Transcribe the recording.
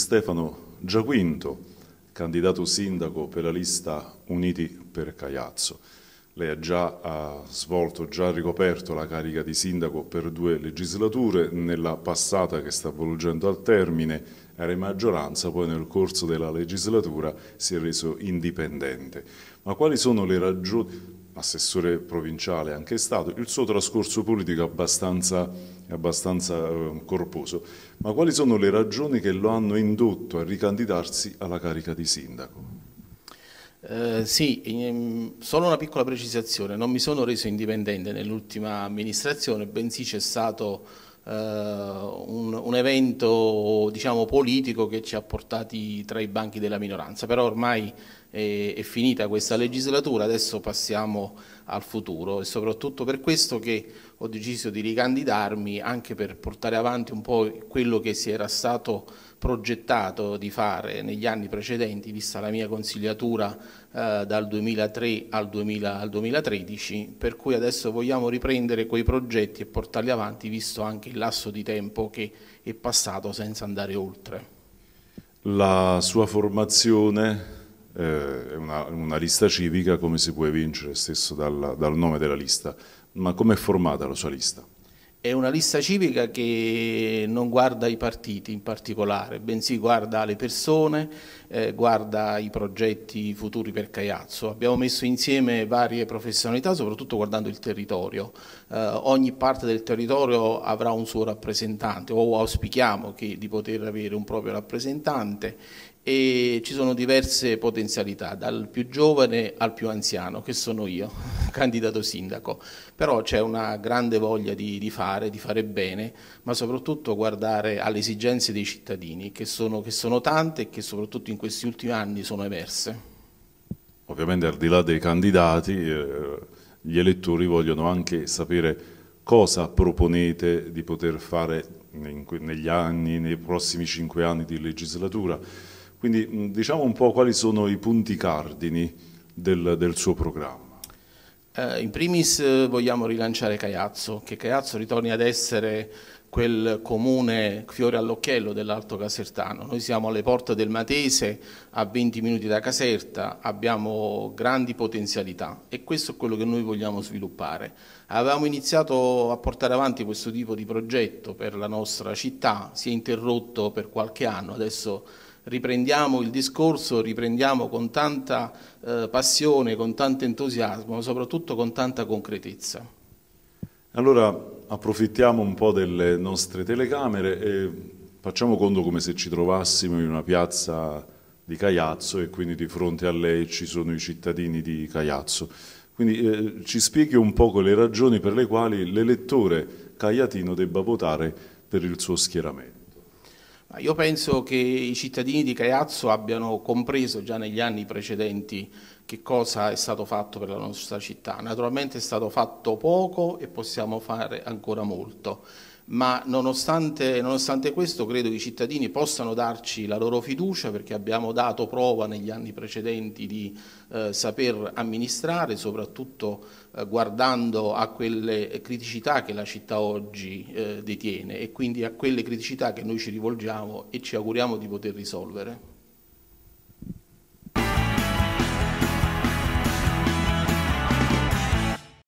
Stefano Giaquinto, candidato sindaco per la lista Uniti per Caiazzo. Lei ha già ha svolto, già ricoperto la carica di sindaco per due legislature, nella passata che sta volgendo al termine era in maggioranza, poi nel corso della legislatura si è reso indipendente. Ma quali sono le ragioni? assessore provinciale, anche stato, il suo trascorso politico è abbastanza, è abbastanza ehm, corposo, ma quali sono le ragioni che lo hanno indotto a ricandidarsi alla carica di sindaco? Eh, sì, ehm, solo una piccola precisazione, non mi sono reso indipendente nell'ultima amministrazione, bensì c'è stato eh, un, un, evento diciamo, politico che ci ha portati tra i banchi della minoranza, però ormai è, è finita questa legislatura, adesso passiamo al futuro e soprattutto per questo che ho deciso di ricandidarmi anche per portare avanti un po' quello che si era stato progettato di fare negli anni precedenti, vista la mia consigliatura eh, dal 2003 al, 2000, al 2013, per cui adesso vogliamo riprendere quei progetti e portarli avanti, visto anche il lasso di tempo che è passato senza andare oltre. La sua formazione eh, è una, una, lista civica come si può evincere stesso dal, dal nome della lista, ma come è formata la sua lista? È una lista civica che non guarda i partiti in particolare, bensì guarda le persone, eh, guarda i progetti futuri per Caiazzo. Abbiamo messo insieme varie professionalità, soprattutto guardando il territorio. Eh, ogni parte del territorio avrà un suo rappresentante o auspichiamo che, di poter avere un proprio rappresentante e ci sono diverse potenzialità, dal più giovane al più anziano, che sono io, candidato sindaco, però c'è una grande voglia di, di, fare, di fare bene, ma soprattutto guardare alle esigenze dei cittadini, che sono, che sono tante e che soprattutto in questi ultimi anni sono emerse. Ovviamente al di là dei candidati, eh, gli elettori vogliono anche sapere cosa proponete di poter fare negli anni, nei prossimi cinque anni di legislatura. Quindi diciamo un po' quali sono i punti cardini del, del suo programma. Eh, in primis eh, vogliamo rilanciare Caiazzo, che Caiazzo ritorni ad essere quel comune fiore all'occhiello dell'Alto Casertano. Noi siamo alle porte del Matese, a 20 minuti da Caserta, abbiamo grandi potenzialità e questo è quello che noi vogliamo sviluppare. Avevamo iniziato a portare avanti questo tipo di progetto per la nostra città, si è interrotto per qualche anno, adesso riprendiamo il discorso, riprendiamo con tanta eh, passione, con tanto entusiasmo, ma soprattutto con tanta concretezza. Allora approfittiamo un po' delle nostre telecamere e facciamo conto come se ci trovassimo in una piazza di Caiazzo e quindi di fronte a lei ci sono i cittadini di Caiazzo. Quindi eh, ci spieghi un po' le ragioni per le quali l'elettore caiatino debba votare per il suo schieramento. Io penso che i cittadini di Creazzo abbiano compreso già negli anni precedenti che cosa è stato fatto per la nostra città. Naturalmente è stato fatto poco e possiamo fare ancora molto ma nonostante, nonostante, questo credo i cittadini possano darci la loro fiducia perché abbiamo dato prova negli anni precedenti di eh, saper amministrare, soprattutto eh, guardando a quelle criticità che la città oggi eh, detiene e quindi a quelle criticità che noi ci rivolgiamo e ci auguriamo di poter risolvere.